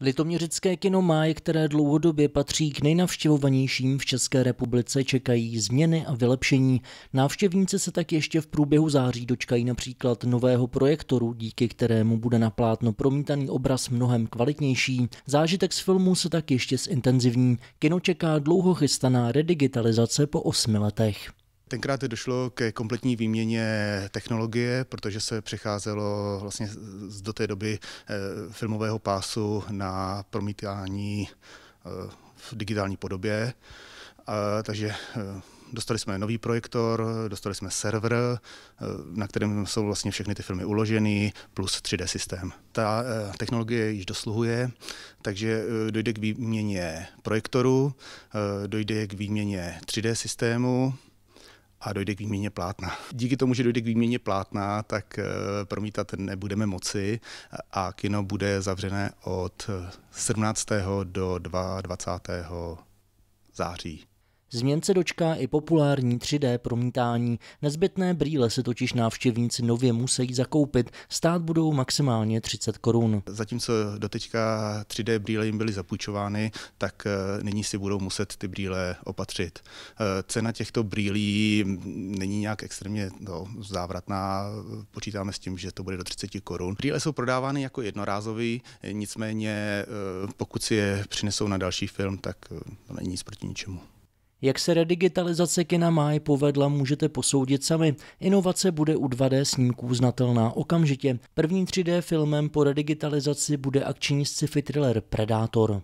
Litoměřické Máje, které dlouhodobě patří k nejnavštěvovanějším v České republice, čekají změny a vylepšení. Návštěvníci se tak ještě v průběhu září dočkají například nového projektoru, díky kterému bude na plátno promítaný obraz mnohem kvalitnější. Zážitek z filmu se tak ještě zintenzivní. Kino čeká dlouho chystaná redigitalizace po osmi letech. Tenkrát došlo ke kompletní výměně technologie, protože se přecházelo vlastně z do té doby eh, filmového pásu na promítání eh, v digitální podobě. A, takže eh, dostali jsme nový projektor, dostali jsme server, na kterém jsou vlastně všechny ty filmy uloženy, plus 3D systém. Ta technologie již dosluhuje, takže dojde k výměně projektoru, dojde k výměně 3D systému, a dojde k výměně plátna. Díky tomu, že dojde k výměně plátna, tak eh, promítat nebudeme moci a kino bude zavřené od 17. Eh, do 22. září. Změn se dočká i populární 3D promítání. Nezbytné brýle se totiž návštěvníci nově musí zakoupit, stát budou maximálně 30 korun. Zatímco doteďka 3D brýle jim byly zapůjčovány, tak eh, nyní si budou muset ty brýle opatřit. Eh, cena těchto brýlí mm, není nějak extrémně no, závratná, počítáme s tím, že to bude do 30 korun. Brýle jsou prodávány jako jednorázový, nicméně eh, pokud si je přinesou na další film, tak to není nic proti ničemu. Jak se redigitalizace kina Máj povedla, můžete posoudit sami. Inovace bude u 2D snímků znatelná okamžitě. Prvním 3D filmem po redigitalizaci bude akční sci-fi thriller Predátor.